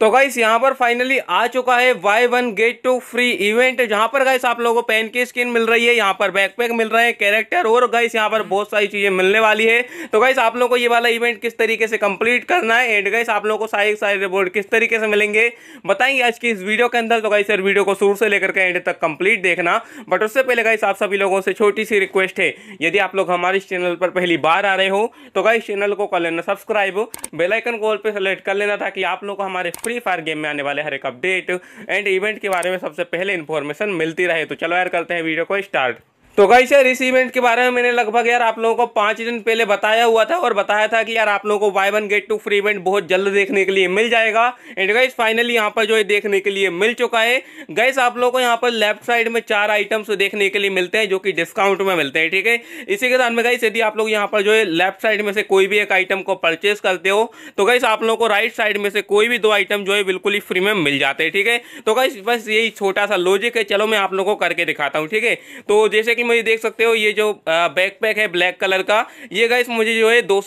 तो गाइस यहाँ पर फाइनली आ चुका है buy one get two free event जहाँ पर गाइस आप लोगों को पेन की स्किन मिल रही है यहाँ पर बैकपैक मिल रहे हैं कैरेक्टर और गाइस यहाँ पर बहुत सारी चीज़ें मिलने वाली है तो गाइस आप लोगों को ये वाला इवेंट किस तरीके से कंप्लीट करना है एंड गाइस आप लोगों को सारे सारे रिपोर्ट किस तरीके से मिलेंगे बताएंगे आज की इस वीडियो के अंदर तो गाइस सर वीडियो को शुरू से लेकर के एंड तक कंप्लीट देखना बट उससे पहले गाइस आप सभी लोगों से छोटी सी रिक्वेस्ट है यदि आप लोग हमारे इस चैनल पर पहली बार आ रहे हो तो गाइस चैनल को कर लेना सब्सक्राइब बेलाइकन कॉल पर सेलेक्ट कर लेना ताकि आप लोग को हमारे फ्री फायर गेम में आने वाले हर एक अपडेट एंड इवेंट के बारे में सबसे पहले इन्फॉर्मेशन मिलती रहे तो चलो यार करते हैं वीडियो को स्टार्ट तो गाइस यार इस इवेंट के बारे में मैंने लगभग यार आप लोगों को पाँच दिन पहले बताया हुआ था और बताया था कि यार आप लोगों को buy one get two free event बहुत जल्द देखने के लिए मिल जाएगा एंड गाइस फाइनली यहाँ पर जो है देखने के लिए मिल चुका है गाइस आप लोगों को यहाँ पर लेफ्ट साइड में चार आइटम्स देखने के लिए मिलते हैं जो कि डिस्काउंट में मिलते हैं ठीक है इसी के साथ में गाइस यदि आप लोग यहाँ पर जो है लेफ्ट साइड में से कोई भी एक आइटम को परचेज करते हो तो गाइस आप लोगों को राइट साइड में से कोई भी दो आइटम जो है बिल्कुल ही फ्री में मिल जाते हैं ठीक है तो गाइस बस यही छोटा सा लॉजिक है चलो मैं आप लोगों को करके दिखाता हूँ ठीक है तो जैसे कि मुझे देख सकते हो ये जो बैक पैक है ब्लैक कलर का ये गाइस मुझे जो है दो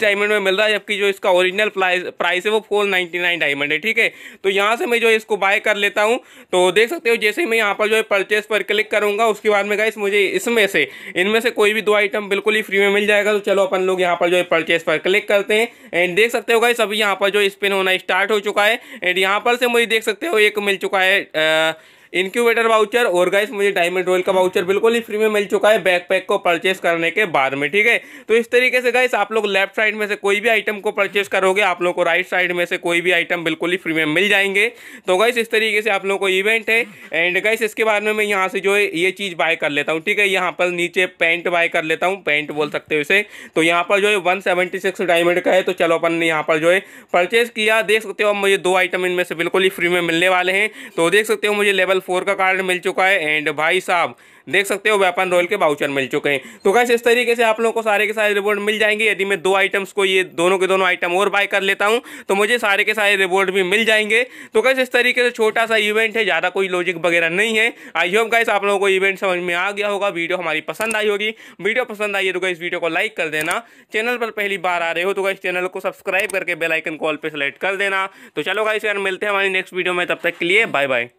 डायमंड में मिल रहा है जबकि जो इसका ओरिजिनल प्राइस है वो फोर डायमंड है ठीक है तो यहाँ से मैं जो इसको बाय कर लेता हूँ तो देख सकते हो जैसे मैं यहाँ पर जो है परचेस पर क्लिक करूँगा उसके बाद में गाइस मुझे इसमें से इनमें से कोई भी दो आइटम बिल्कुल ही फ्री में मिल जाएगा तो चलो अपन लोग यहाँ पर जो है परचेस पर क्लिक करते हैं एंड देख सकते हो गाइस अभी यहाँ पर जो स्पिन होना स्टार्ट हो चुका है एंड यहाँ पर से मुझे देख सकते हो एक मिल चुका है आ, इंक्यूबेटर वाउचर और गाइस मुझे डायमंड रोयल का वाउचर बिल्कुल ही फ्री में मिल चुका है बैकपैक को परचेस करने के बाद में ठीक है तो इस तरीके से गाइस आप लोग लेफ्ट साइड में से कोई भी आइटम को परचेस करोगे आप लोग को राइट साइड में से कोई भी आइटम बिल्कुल ही फ्री में मिल जाएंगे तो गाइस इस तरीके से आप लोग को इवेंट है एंड गाइस इसके बाद में मैं यहाँ से जो है ये चीज़ बाय कर लेता हूँ ठीक है यहाँ पर नीचे पैंट बाय कर लेता हूँ पेंट बोल सकते हो इसे तो यहाँ पर जो है वन डायमंड का है तो चलो अपन ने यहाँ पर जो है परचेस किया देख सकते हो मुझे दो आइटम इनमें से बिल्कुल ही फ्री में मिलने वाले हैं तो देख सकते हो मुझे लेवल लेवल फोर का कार्ड मिल चुका है एंड भाई साहब देख सकते हो वेपन रॉयल के बाउचर मिल चुके हैं तो कैसे इस तरीके से आप लोगों को सारे के सारे रिवॉर्ड मिल जाएंगे यदि मैं दो आइटम्स को ये दोनों के दोनों आइटम और बाय कर लेता हूं तो मुझे सारे के सारे रिवॉर्ड भी मिल जाएंगे तो कैसे इस तरीके से छोटा सा इवेंट है ज़्यादा कोई लॉजिक वगैरह नहीं है आई होप गाइस आप लोगों को इवेंट समझ में आ गया होगा वीडियो हमारी पसंद आई होगी वीडियो पसंद आई है तो इस वीडियो को लाइक कर देना चैनल पर पहली बार आ रहे हो तो इस चैनल को सब्सक्राइब करके बेलाइकन कॉल पर सेलेक्ट कर देना तो चलो गाइस यार मिलते हैं हमारी नेक्स्ट वीडियो में तब तक के लिए बाय बाय